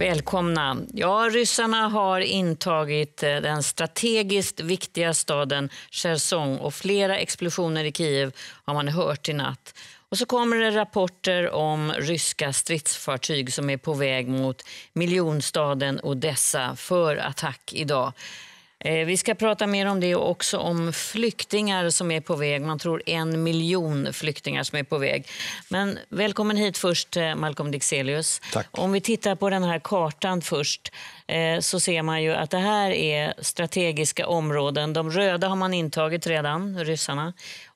Välkomna. Ja, ryssarna har intagit eh, den strategiskt viktiga staden Cherson och flera explosioner i Kiev har man hört i natt. Och så kommer det rapporter om ryska stridsfartyg som är på väg mot miljonstaden Odessa för attack idag. Eh, vi ska prata mer om det och också om flyktingar som är på väg. Man tror en miljon flyktingar som är på väg. Men välkommen hit först, eh, Malcolm Dixelius. Tack. Om vi tittar på den här kartan först eh, så ser man ju att det här är strategiska områden. De röda har man intagit redan, ryssarna.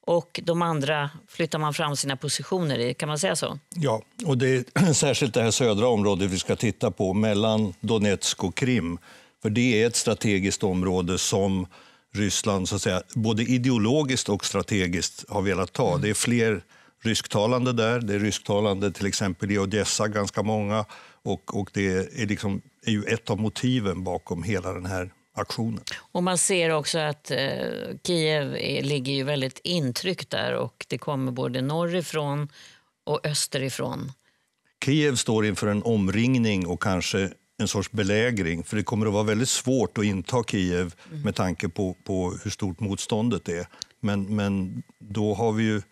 Och de andra flyttar man fram sina positioner i, kan man säga så? Ja, och det är särskilt det här södra området vi ska titta på, mellan Donetsk och Krim för det är ett strategiskt område som Ryssland så att säga, både ideologiskt och strategiskt har velat ta. Mm. Det är fler rysktalande där. Det är rysktalande till exempel i Odessa, ganska många. Och, och det är, liksom, är ju ett av motiven bakom hela den här aktionen. Och man ser också att eh, Kiev är, ligger ju väldigt intryckt där och det kommer både norrifrån och österifrån. Kiev står inför en omringning och kanske en sorts belägring. För Det kommer att vara väldigt svårt att inta Kiev mm. med tanke på, på hur stort motståndet är. Men, men då har vi ju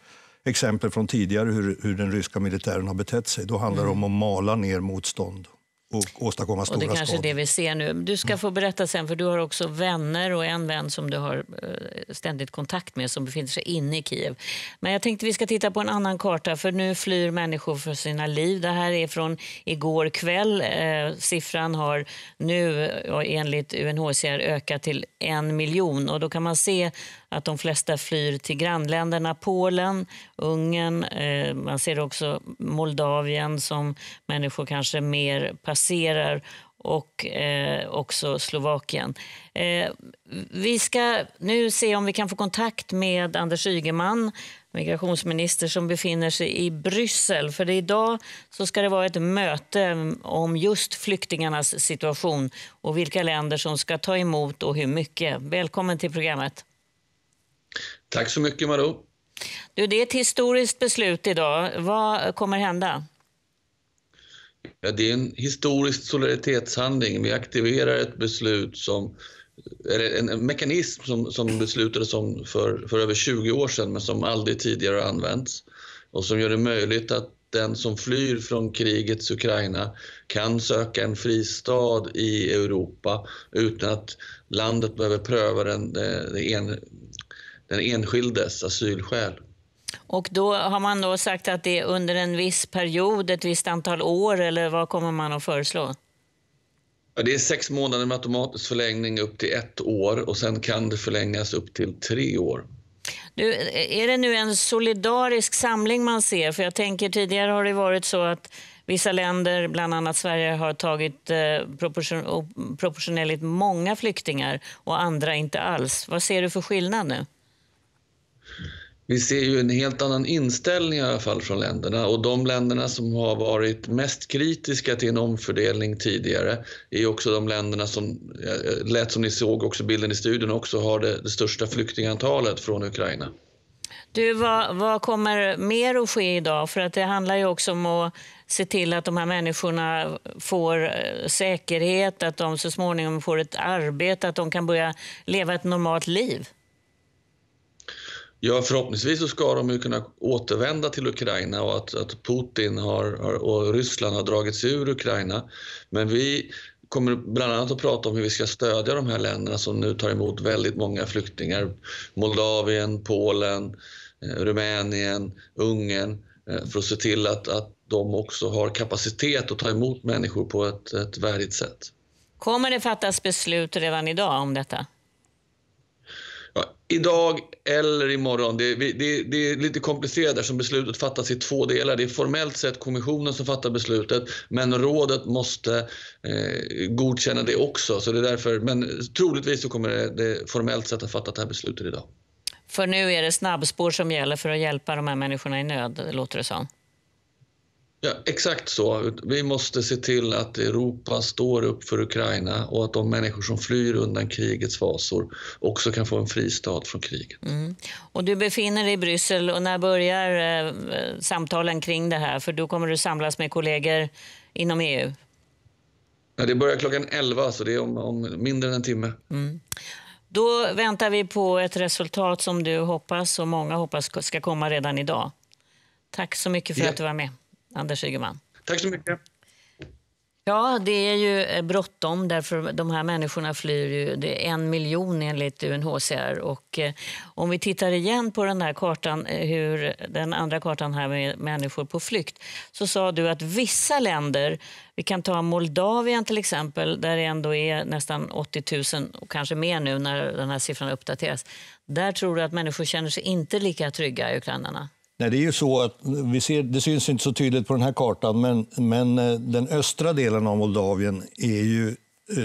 exempel från tidigare hur, hur den ryska militären har betett sig. Då handlar det mm. om att mala ner motstånd och åstadkomma stora och det är kanske skador. det vi ser nu. Du ska mm. få berätta sen, för du har också vänner och en vän som du har eh, ständigt kontakt med som befinner sig inne i Kiev. Men jag tänkte vi ska titta på en annan karta, för nu flyr människor för sina liv. Det här är från igår kväll. Eh, siffran har nu enligt UNHCR ökat till en miljon och då kan man se att de flesta flyr till grannländerna Polen, Ungern, eh, man ser också Moldavien som människor kanske mer passerar och eh, också Slovakien. Eh, vi ska nu se om vi kan få kontakt med Anders Ygeman, migrationsminister som befinner sig i Bryssel. För idag så ska det vara ett möte om just flyktingarnas situation och vilka länder som ska ta emot och hur mycket. Välkommen till programmet. Tack så mycket Marou. Du, det är ett historiskt beslut idag. Vad kommer hända? Ja, det är en historisk solidaritetshandling. Vi aktiverar ett beslut som eller en mekanism som, som beslutades om för, för över 20 år sedan men som aldrig tidigare har använts och som gör det möjligt att den som flyr från krigets Ukraina kan söka en fristad i Europa utan att landet behöver pröva den, eh, den, den enskildes asylskäl. Och då har man då sagt att det är under en viss period, ett visst antal år eller vad kommer man att föreslå? det är sex månader med automatisk förlängning upp till ett år och sen kan det förlängas upp till tre år. Du, är det nu en solidarisk samling man ser? För jag tänker tidigare har det varit så att vissa länder, bland annat Sverige, har tagit eh, proportionellt många flyktingar och andra inte alls. Vad ser du för skillnad nu? vi ser ju en helt annan inställning i alla fall från länderna och de länderna som har varit mest kritiska till en omfördelning tidigare är också de länderna som, eh, lät som ni såg också bilden i studien, också har det, det största flyktingantalet från Ukraina. Du, vad, vad, kommer mer att ske idag? För att det handlar ju också om att se till att de här människorna får eh, säkerhet, att de så småningom får ett arbete, att de kan börja leva ett normalt liv. Ja, förhoppningsvis så ska de ju kunna återvända till Ukraina och att, att Putin har, och Ryssland har dragit sig ur Ukraina. Men vi kommer bland annat att prata om hur vi ska stödja de här länderna som nu tar emot väldigt många flyktingar. Moldavien, Polen, eh, Rumänien, Ungern eh, för att se till att, att de också har kapacitet att ta emot människor på ett, ett värdigt sätt. Kommer det fattas beslut redan idag om detta? Ja, idag eller imorgon. Det, det, det är lite komplicerat eftersom beslutet fattas i två delar. Det är formellt sett kommissionen som fattar beslutet men rådet måste eh, godkänna det också. Så det är därför, men troligtvis så kommer det, det formellt sett att fatta det här beslutet idag. För nu är det snabbspår som gäller för att hjälpa de här människorna i nöd, låter det som. Ja, exakt så. Vi måste se till att Europa står upp för Ukraina och att de människor som flyr undan krigets fasor också kan få en fristad från kriget. Mm. Och du befinner dig i Bryssel och när börjar eh, samtalen kring det här? För då kommer du samlas med kollegor inom EU. Ja, det börjar klockan 11, så det är om, om mindre än en timme. Mm. Då väntar vi på ett resultat som du hoppas och många hoppas ska komma redan idag. Tack så mycket för ja. att du var med. Anders Ygeman. Tack så mycket. Ja, det är ju eh, bråttom därför de här människorna flyr ju. Det är en miljon enligt UNHCR. Och eh, om vi tittar igen på den här kartan, eh, hur, den andra kartan här med människor på flykt, så sa du att vissa länder, vi kan ta Moldavien till exempel, där det ändå är nästan 80 000 och kanske mer nu när den här siffran uppdateras. Där tror du att människor känner sig inte lika trygga ukrainarna? Nej, det är ju så att vi ser, det syns inte så tydligt på den här kartan, men, men eh, den östra delen av Moldavien är ju eh,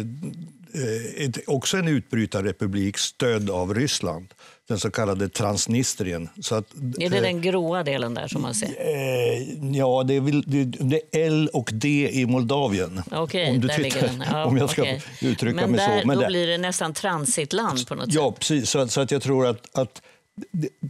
eh, ett, också en utbrytarrepublik stödd av Ryssland, den så kallade Transnistrien. Så att, är det eh, den gråa delen där som man ser? Eh, ja, det är, väl, det, det är L och D i Moldavien. Okej, okay, där tittar, ligger den. Ja, om jag ska okay. uttrycka men mig där, så. Men då där. blir det nästan transitland på något ja, sätt. Ja, precis. Så, så, att jag tror att, att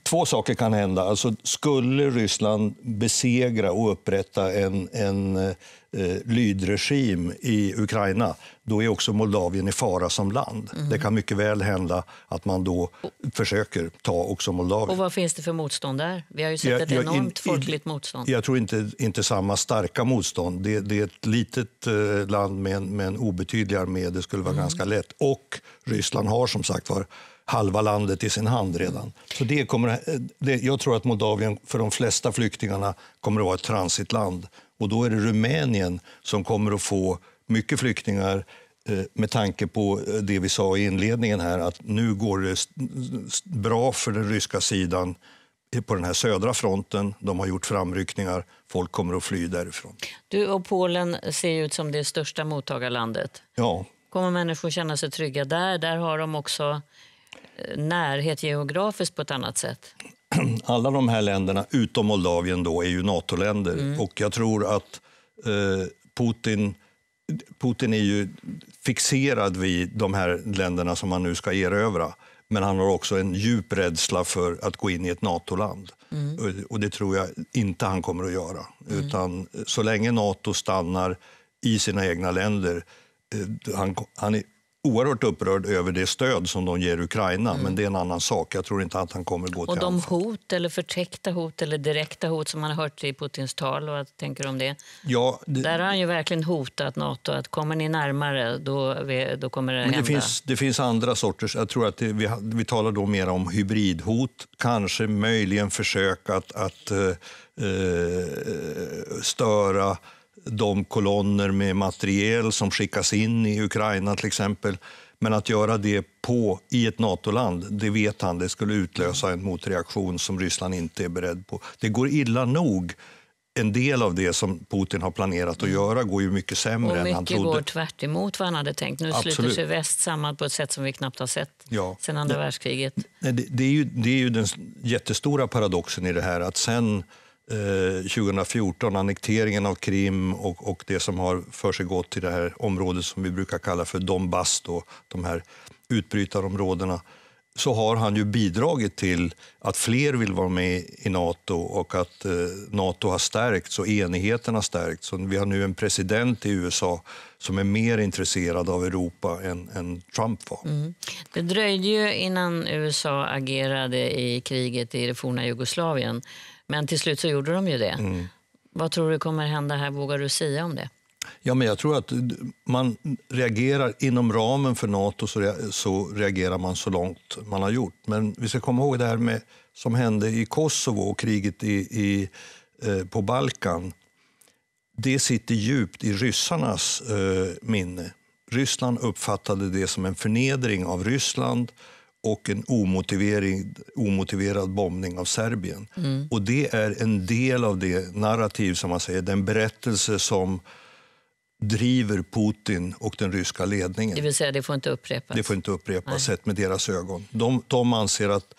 Två saker kan hända. Alltså, skulle Ryssland besegra och upprätta en, en eh, eh, lydregim i Ukraina, då är också Moldavien i fara som land. Mm. Det kan mycket väl hända att man då försöker ta också Moldavien. Och vad finns det för motstånd där? Vi har ju sett jag, ett enormt in, folkligt motstånd. Jag tror inte, inte samma starka motstånd. Det, det är ett litet eh, land med en, med en obetydlig armé, det skulle vara mm. ganska lätt. Och Ryssland har som sagt var halva landet i sin hand redan. Så det kommer, eh, det, jag tror att Moldavien för de flesta flyktingarna kommer att vara ett transitland och då är det Rumänien som kommer att få mycket flyktingar eh, med tanke på eh, det vi sa i inledningen här att nu går det bra för den ryska sidan på den här södra fronten. De har gjort framryckningar. Folk kommer att fly därifrån. Du och Polen ser ut som det största mottagarlandet. Ja. Kommer människor känna sig trygga där? Där har de också eh, närhet geografiskt på ett annat sätt. alla de här länderna, utom Moldavien, då, är ju NATO-länder. Mm. Och jag tror att eh, Putin, Putin är ju fixerad vid de här länderna som han nu ska erövra. Men han har också en djup rädsla för att gå in i ett NATO-land. Mm. Och, och det tror jag inte han kommer att göra. Mm. Utan eh, så länge NATO stannar i sina egna länder eh, han, han, är oerhört upprörd över det stöd som de ger Ukraina, mm. men det är en annan sak. Jag tror inte att han kommer gå till Och de anfall. hot, eller förtäckta hot, eller direkta hot som man har hört i Putins tal, vad tänker om det? Ja, det... Där har han ju verkligen hotat Nato, att kommer ni närmare, då, då kommer det, men det hända. Finns, det finns andra sorters, jag tror att det, vi, vi talar då mer om hybridhot, kanske möjligen försök att, att uh, uh, störa de kolonner med materiel som skickas in i Ukraina till exempel. Men att göra det på, i ett NATO-land, det vet han, det skulle utlösa en motreaktion som Ryssland inte är beredd på. Det går illa nog. En del av det som Putin har planerat att göra går ju mycket sämre mycket än han trodde. mycket går tvärt emot vad han hade tänkt. Nu Absolut. sluter sig väst samman på ett sätt som vi knappt har sett ja. sedan andra det, världskriget. Det, det, är ju, det är ju den jättestora paradoxen i det här att sen 2014, eh, annekteringen av Krim och, och det som har försiggått i det här området som vi brukar kalla för Donbass, då, de här utbrytarområdena, så har han ju bidragit till att fler vill vara med i Nato och att eh, Nato har stärkts och enigheten har stärkts. vi har nu en president i USA som är mer intresserad av Europa än, än Trump var. Mm. Det dröjde ju innan USA agerade i kriget i det forna Jugoslavien. Men till slut så gjorde de ju det. Mm. Vad tror du kommer hända här? Vågar du säga om det? Ja, men jag tror att man reagerar inom ramen för Nato så, reagerar man så långt man har gjort. Men vi ska komma ihåg det här med som hände i Kosovo och kriget i, i eh, på Balkan. Det sitter djupt i ryssarnas eh, minne. Ryssland uppfattade det som en förnedring av Ryssland och en omotiverad, omotiverad bombning av Serbien. Mm. Och Det är en del av det narrativ, som man säger, den berättelse som driver Putin och den ryska ledningen. Det vill säga, det får inte upprepas? Det får inte upprepas, Nej. sett med deras ögon. De, de anser att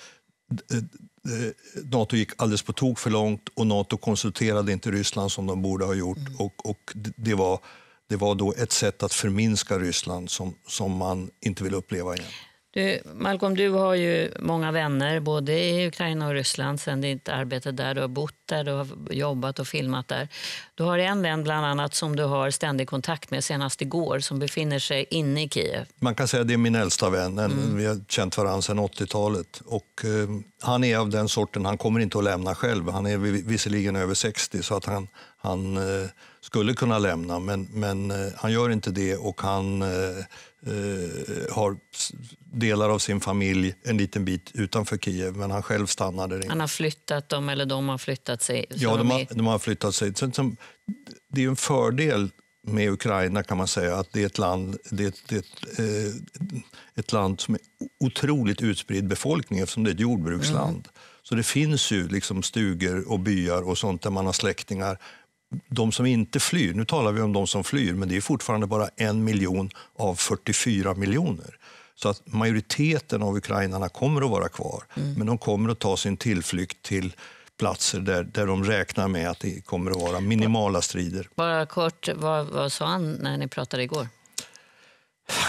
eh, eh, Nato gick alldeles på tok för långt och Nato konsulterade inte Ryssland som de borde ha gjort. Mm. Och, och det, var, det var då ett sätt att förminska Ryssland som, som man inte vill uppleva igen. Du, Malcolm, du har ju många vänner både i Ukraina och Ryssland sen ditt arbete där. Du har bott där, du har jobbat och filmat där. Du har en vän bland annat som du har ständig kontakt med senast igår som befinner sig inne i Kiev. Man kan säga att det är min äldsta vän. Mm. Vi har känt varandra sedan 80-talet. Och, eh, han är av den sorten, han kommer inte att lämna själv. Han är visserligen över 60 så att han, han eh, skulle kunna lämna men, men eh, han gör inte det och han eh, Eh, har delar av sin familj en liten bit utanför Kiev, men han själv stannade där Han har flyttat dem, eller de har flyttat sig? Ja, de har, de har flyttat sig. Det är en fördel med Ukraina kan man säga att det är ett land, det är ett, det är ett, eh, ett, land som är otroligt utspridd befolkning eftersom det är ett jordbruksland. Mm. Så det finns ju liksom stugor och byar och sånt där man har släktingar de som inte flyr, nu talar vi om de som flyr, men det är fortfarande bara en miljon av 44 miljoner. Så att majoriteten av ukrainarna kommer att vara kvar, mm. men de kommer att ta sin tillflykt till platser där, där de räknar med att det kommer att vara minimala strider. Bara kort, vad, vad sa han när ni pratade igår?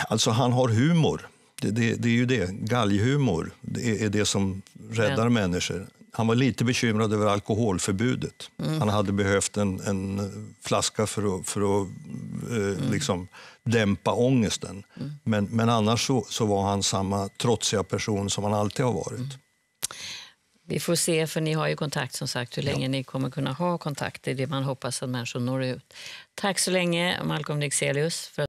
Alltså, han har humor. Det, det, det är ju det. Galghumor det är, är det som räddar ja. människor. Han var lite bekymrad över alkoholförbudet. Mm. Han hade behövt en, en flaska för att, för att eh, mm. liksom dämpa ångesten. Mm. Men, men annars så, så, var han samma trotsiga person som han alltid har varit. Mm. Vi får se, för ni har ju kontakt som sagt, hur länge ja. ni kommer kunna ha kontakt. Det är det man hoppas att människor når ut. Tack så länge, Malcolm Dixelius. För